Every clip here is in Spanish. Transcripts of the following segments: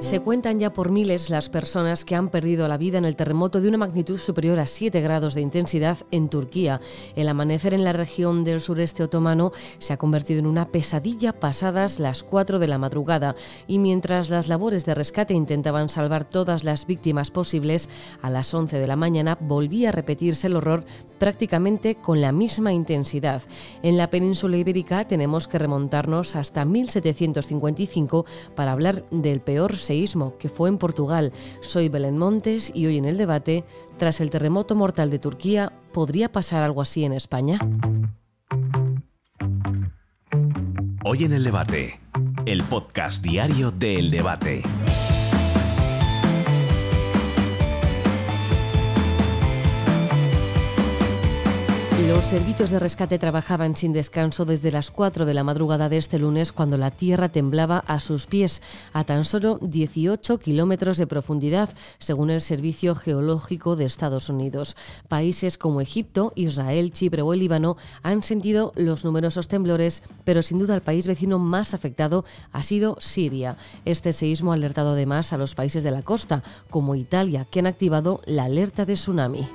Se cuentan ya por miles las personas que han perdido la vida en el terremoto de una magnitud superior a 7 grados de intensidad en Turquía. El amanecer en la región del sureste otomano se ha convertido en una pesadilla pasadas las 4 de la madrugada y mientras las labores de rescate intentaban salvar todas las víctimas posibles, a las 11 de la mañana volvía a repetirse el horror prácticamente con la misma intensidad. En la península ibérica tenemos que remontarnos hasta 1755 para hablar del peor seísmo que fue en Portugal. Soy Belén Montes y hoy en el debate, tras el terremoto mortal de Turquía, ¿podría pasar algo así en España? Hoy en el debate, el podcast diario de El debate. Los servicios de rescate trabajaban sin descanso desde las 4 de la madrugada de este lunes cuando la tierra temblaba a sus pies, a tan solo 18 kilómetros de profundidad, según el Servicio Geológico de Estados Unidos. Países como Egipto, Israel, Chipre o el Líbano han sentido los numerosos temblores, pero sin duda el país vecino más afectado ha sido Siria. Este seísmo ha alertado además a los países de la costa, como Italia, que han activado la alerta de tsunami.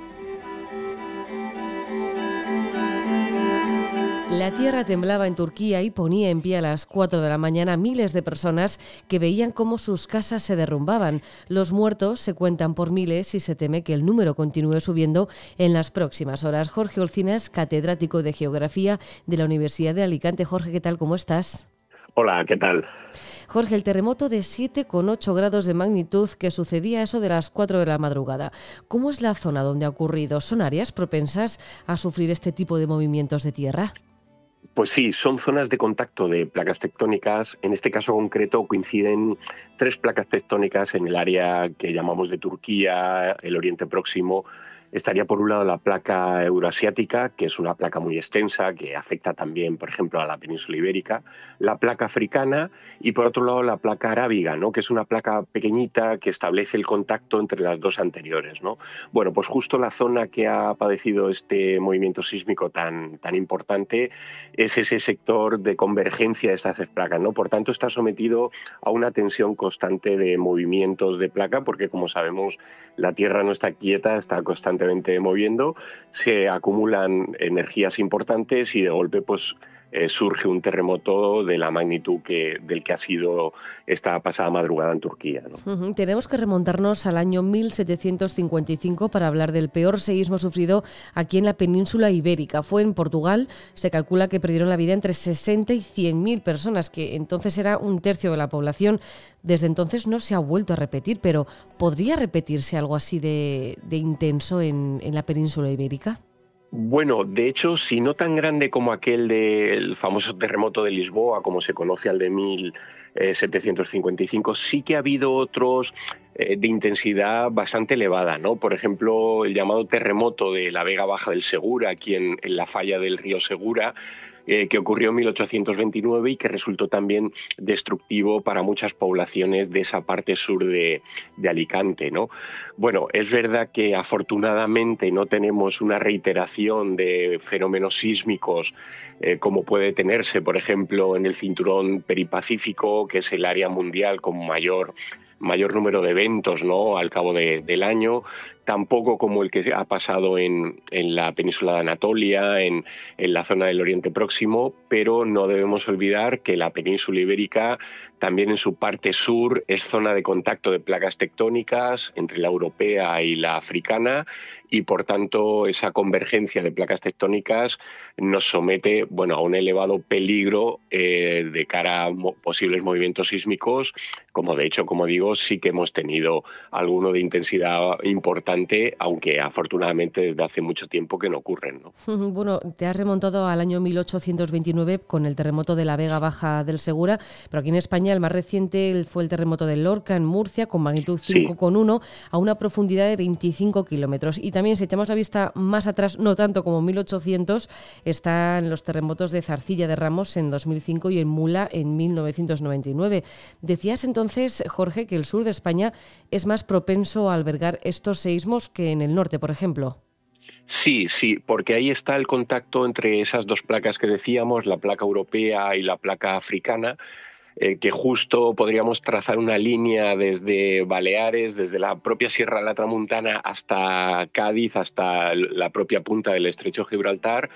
La tierra temblaba en Turquía y ponía en pie a las 4 de la mañana miles de personas que veían cómo sus casas se derrumbaban. Los muertos se cuentan por miles y se teme que el número continúe subiendo en las próximas horas. Jorge Olcinas, catedrático de Geografía de la Universidad de Alicante. Jorge, ¿qué tal? ¿Cómo estás? Hola, ¿qué tal? Jorge, el terremoto de 7,8 grados de magnitud que sucedía eso de las 4 de la madrugada. ¿Cómo es la zona donde ha ocurrido? ¿Son áreas propensas a sufrir este tipo de movimientos de tierra? Pues sí, son zonas de contacto de placas tectónicas. En este caso concreto coinciden tres placas tectónicas en el área que llamamos de Turquía, el Oriente Próximo Estaría por un lado la placa euroasiática, que es una placa muy extensa, que afecta también, por ejemplo, a la península ibérica, la placa africana y por otro lado la placa arábiga, ¿no? que es una placa pequeñita que establece el contacto entre las dos anteriores. ¿no? Bueno, pues justo la zona que ha padecido este movimiento sísmico tan, tan importante es ese sector de convergencia de estas placas. ¿no? Por tanto, está sometido a una tensión constante de movimientos de placa, porque como sabemos, la Tierra no está quieta, está constantemente moviendo, se acumulan energías importantes y de golpe pues eh, surge un terremoto de la magnitud que, del que ha sido esta pasada madrugada en Turquía. Tenemos que remontarnos al año 1755 para hablar del peor seísmo sufrido aquí en la península ibérica. Fue en Portugal, se calcula que perdieron la vida entre 60 y 100.000 personas, que entonces era un tercio de la población. Desde entonces no se ha vuelto a repetir, pero ¿podría repetirse algo así de, intenso en la península ibérica? Bueno, de hecho, si no tan grande como aquel del famoso terremoto de Lisboa, como se conoce al de 1755, eh, sí que ha habido otros eh, de intensidad bastante elevada, ¿no? Por ejemplo, el llamado terremoto de la Vega Baja del Segura, aquí en, en la falla del río Segura, eh, que ocurrió en 1829 y que resultó también destructivo para muchas poblaciones de esa parte sur de, Alicante. ¿no? Bueno, es verdad que afortunadamente no tenemos una reiteración de fenómenos sísmicos eh, como puede tenerse, por ejemplo, en el cinturón peripacífico, que es el área mundial con mayor mayor número de eventos ¿no? al cabo del año, tampoco como el que ha pasado en, en la península de Anatolia, en, en, la zona del Oriente Próximo, pero no debemos olvidar que la península ibérica también en su parte sur es zona de contacto de placas tectónicas entre la europea y la africana y por tanto esa convergencia de placas tectónicas nos somete bueno, a un elevado peligro eh, de cara a posibles movimientos sísmicos, como de hecho, como digo, sí que hemos tenido alguno de intensidad importante, aunque afortunadamente desde hace mucho tiempo que no ocurren. ¿no? Bueno, te has remontado al año 1829 con el terremoto de la Vega Baja del Segura, pero aquí en España el más reciente fue el terremoto de Lorca, en Murcia, con magnitud 5,1 a una profundidad de 25 kilómetros. Y también, si echamos la vista más atrás, no tanto como 1800, están los terremotos de Zarcilla de Ramos en 2005 y en Mula en 1999. Decías entonces, Jorge, que el sur de España es más propenso a albergar estos seísmos que en el norte, por ejemplo. Sí, sí, porque ahí está el contacto entre esas dos placas que decíamos, la placa europea y la placa africana, eh, que justo podríamos trazar una línea desde Baleares, desde la propia Sierra de la Tramuntana hasta Cádiz, hasta la propia punta del Estrecho de Gibraltar,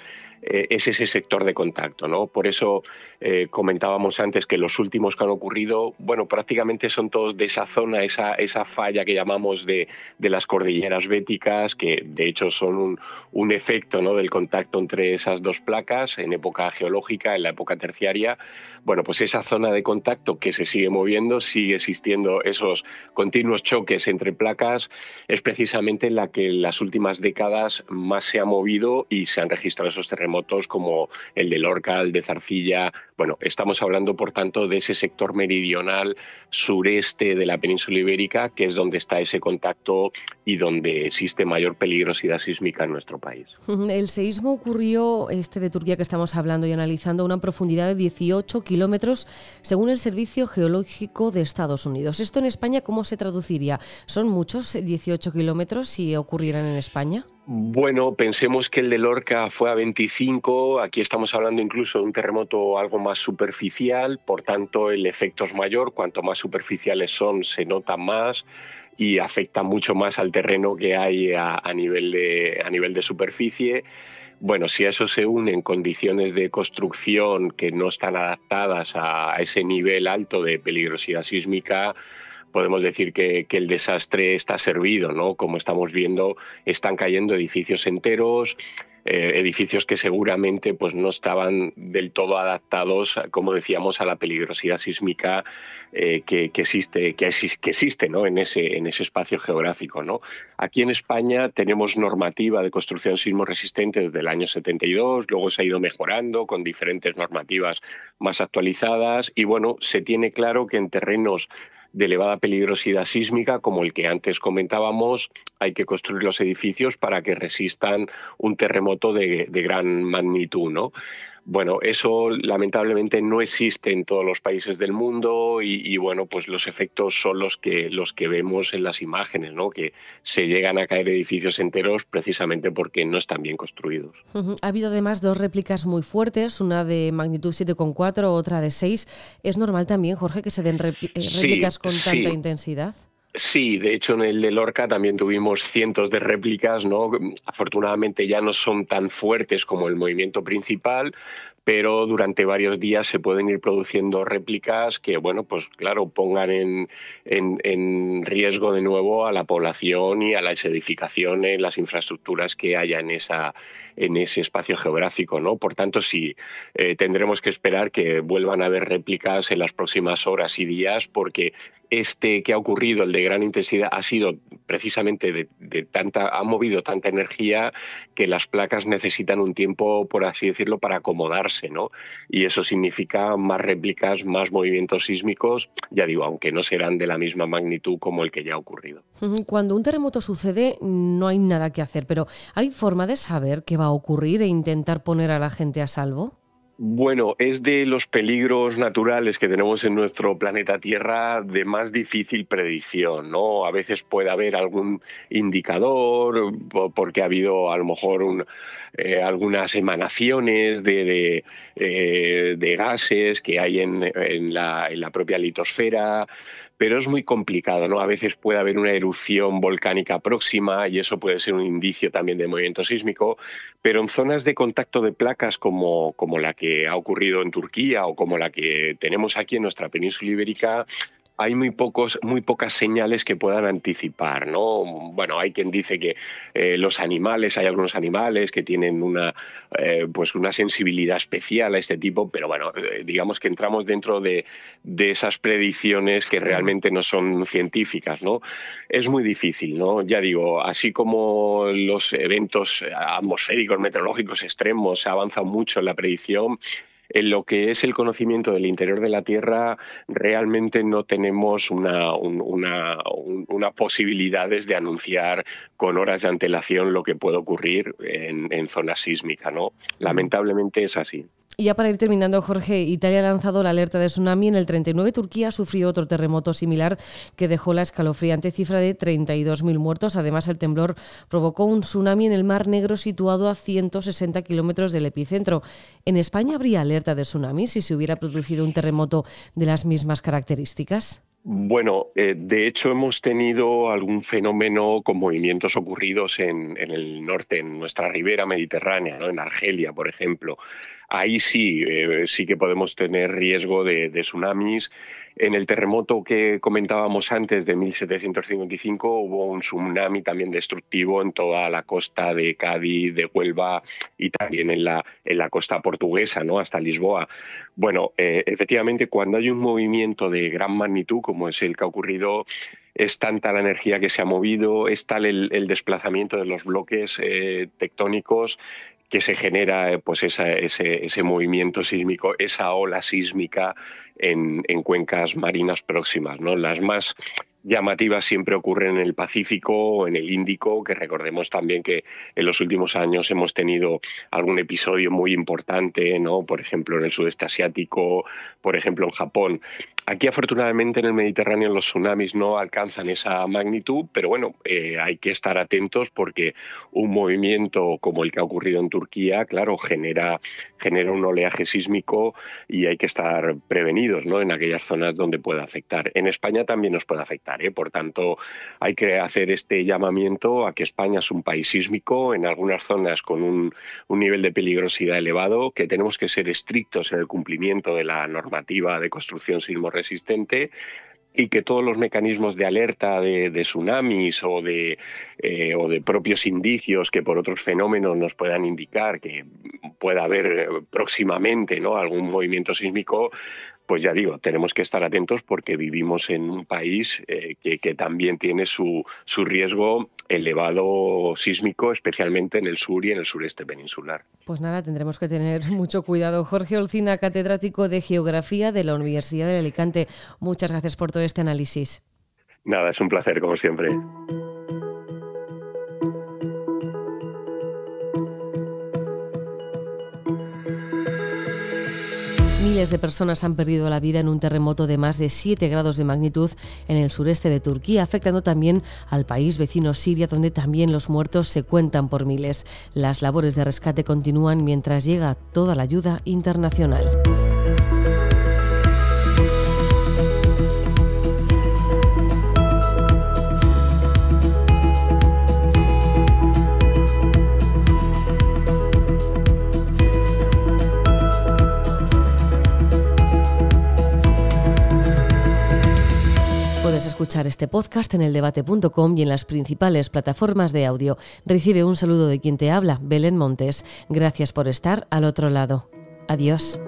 eh, es ese sector de contacto. ¿no? Por eso eh, comentábamos antes que los últimos que han ocurrido, bueno, prácticamente son todos de esa zona, esa, esa falla que llamamos de, de las cordilleras béticas, que de hecho son un, un efecto ¿no? del contacto entre esas dos placas en época geológica, en la época terciaria. Bueno, pues esa zona de contacto que se sigue moviendo, sigue existiendo esos continuos choques entre placas, es precisamente la que en las últimas décadas más se ha movido y se han registrado esos terremotos motos como el de Lorca, el de Zarcilla. Bueno, estamos hablando, por tanto, de ese sector meridional sureste de la península ibérica, que es donde está ese contacto y donde existe mayor peligrosidad sísmica en nuestro país. El seísmo ocurrió, este de Turquía que estamos hablando y analizando, a una profundidad de 18 kilómetros, según el Servicio Geológico de Estados Unidos. ¿Esto en España cómo se traduciría? ¿Son muchos 18 kilómetros si ocurrieran en España? Bueno, pensemos que el de Lorca fue a 25, aquí estamos hablando incluso de un terremoto algo más superficial, por tanto el efecto es mayor, cuanto más superficiales son se nota más y afecta mucho más al terreno que hay a, nivel, de, a nivel de superficie. Bueno, si a eso se unen condiciones de construcción que no están adaptadas a ese nivel alto de peligrosidad sísmica, podemos decir que, el desastre está servido, ¿no? Como estamos viendo, están cayendo edificios enteros, eh, edificios que seguramente pues, no estaban del todo adaptados, como decíamos, a la peligrosidad sísmica eh, que, existe, que, existe ¿no? en, ese, en ese espacio geográfico. ¿no? Aquí en España tenemos normativa de construcción sismo resistente desde el año 72, luego se ha ido mejorando con diferentes normativas más actualizadas y bueno, se tiene claro que en terrenos de elevada peligrosidad sísmica, como el que antes comentábamos, hay que construir los edificios para que resistan un terremoto de, de gran magnitud, ¿no? Bueno, eso lamentablemente no existe en todos los países del mundo y, bueno, pues los efectos son los que, los que vemos en las imágenes, ¿no? Que se llegan a caer edificios enteros precisamente porque no están bien construidos. Ha habido además dos réplicas muy fuertes, una de magnitud 7,4, otra de 6. ¿Es normal también, Jorge, que se den eh, réplicas con tanta intensidad? Sí, de hecho en el de Lorca también tuvimos cientos de réplicas, ¿no? Afortunadamente ya no son tan fuertes como el movimiento principal, pero durante varios días se pueden ir produciendo réplicas que, bueno, pues claro, pongan en, en, riesgo de nuevo a la población y a las edificaciones, las infraestructuras que haya en, esa, en ese espacio geográfico, ¿no? Por tanto, sí, eh, tendremos que esperar que vuelvan a haber réplicas en las próximas horas y días porque este que ha ocurrido, el de gran intensidad, ha sido precisamente de, de, tanta, ha movido tanta energía que las placas necesitan un tiempo, por así decirlo, para acomodar. ¿no? Y eso significa más réplicas, más movimientos sísmicos, ya digo, aunque no serán de la misma magnitud como el que ya ha ocurrido. Cuando un terremoto sucede no hay nada que hacer, pero ¿hay forma de saber qué va a ocurrir e intentar poner a la gente a salvo? Bueno, es de los peligros naturales que tenemos en nuestro planeta Tierra de más difícil predicción, ¿no? A veces puede haber algún indicador, porque ha habido a lo mejor eh, algunas emanaciones eh, de, gases que hay en la propia litosfera, pero es muy complicado, ¿no? A veces puede haber una erupción volcánica próxima y eso puede ser un indicio también de movimiento sísmico, pero en zonas de contacto de placas como, como la que ha ocurrido en Turquía o como la que tenemos aquí en nuestra península ibérica, hay muy, pocos, muy pocas señales que puedan anticipar. ¿no? Bueno, hay quien dice que eh, los animales, hay algunos animales que tienen una, eh, pues una sensibilidad especial a este tipo, pero bueno, eh, digamos que entramos dentro de, esas predicciones que realmente no son científicas. ¿no? Es muy difícil, ¿no? ya digo, así como los eventos atmosféricos, meteorológicos extremos, se ha mucho en la predicción, en lo que es el conocimiento del interior de la Tierra, realmente no tenemos una, posibilidades de anunciar con horas de antelación lo que puede ocurrir en, en zona sísmica. ¿no? Lamentablemente es así. Y ya para ir terminando, Jorge, Italia ha lanzado la alerta de tsunami en el 39. Turquía sufrió otro terremoto similar que dejó la escalofriante cifra de 32.000 muertos. Además, el temblor provocó un tsunami en el Mar Negro situado a 160 kilómetros del epicentro. En España habría alerta de tsunami si se hubiera producido un terremoto de las mismas características. Bueno, eh, de hecho hemos tenido algún fenómeno con movimientos ocurridos en, el norte, en nuestra ribera mediterránea, en Argelia, por ejemplo ahí sí, eh, sí que podemos tener riesgo de, tsunamis. En el terremoto que comentábamos antes de 1755 hubo un tsunami también destructivo en toda la costa de Cádiz, de Huelva y también en la, en la costa portuguesa, ¿no? hasta Lisboa. Bueno, eh, efectivamente, cuando hay un movimiento de gran magnitud como es el que ha ocurrido es tanta la energía que se ha movido, es tal el, desplazamiento de los bloques eh, tectónicos, que se genera eh, pues ese, ese, movimiento sísmico, esa ola sísmica en, en, cuencas marinas próximas, ¿no? Las más llamativas siempre ocurren en el Pacífico o en el Índico, que recordemos también que en los últimos años hemos tenido algún episodio muy importante, ¿no? Por ejemplo, en el sudeste asiático, por ejemplo, en Japón. Aquí, afortunadamente, en el Mediterráneo los tsunamis no alcanzan esa magnitud, pero bueno, eh, hay que estar atentos porque un movimiento como el que ha ocurrido en Turquía, claro, genera, genera un oleaje sísmico y hay que estar prevenidos, ¿no? En aquellas zonas donde pueda afectar. En España también nos puede afectar ¿eh? Por tanto, hay que hacer este llamamiento a que España es un país sísmico, en algunas zonas con un, nivel de peligrosidad elevado, que tenemos que ser estrictos en el cumplimiento de la normativa de construcción sismo resistente y que todos los mecanismos de alerta de, tsunamis eh, o de, propios indicios que por otros fenómenos nos puedan indicar que pueda haber eh, próximamente algún movimiento sísmico, pues ya digo, tenemos que estar atentos porque vivimos en un país eh, que, también tiene su, su, riesgo elevado sísmico, especialmente en el sur y en el sureste peninsular. Pues nada, tendremos que tener mucho cuidado. Jorge Olcina, catedrático de Geografía de la Universidad de Alicante, muchas gracias por todo este análisis. Nada, es un placer, como siempre. Miles de personas han perdido la vida en un terremoto de más de 7 grados de magnitud en el sureste de Turquía, afectando también al país vecino Siria, donde también los muertos se cuentan por miles. Las labores de rescate continúan mientras llega toda la ayuda internacional. escuchar este podcast en eldebate.com y en las principales plataformas de audio. Recibe un saludo de quien te habla, Belén Montes. Gracias por estar al otro lado. Adiós.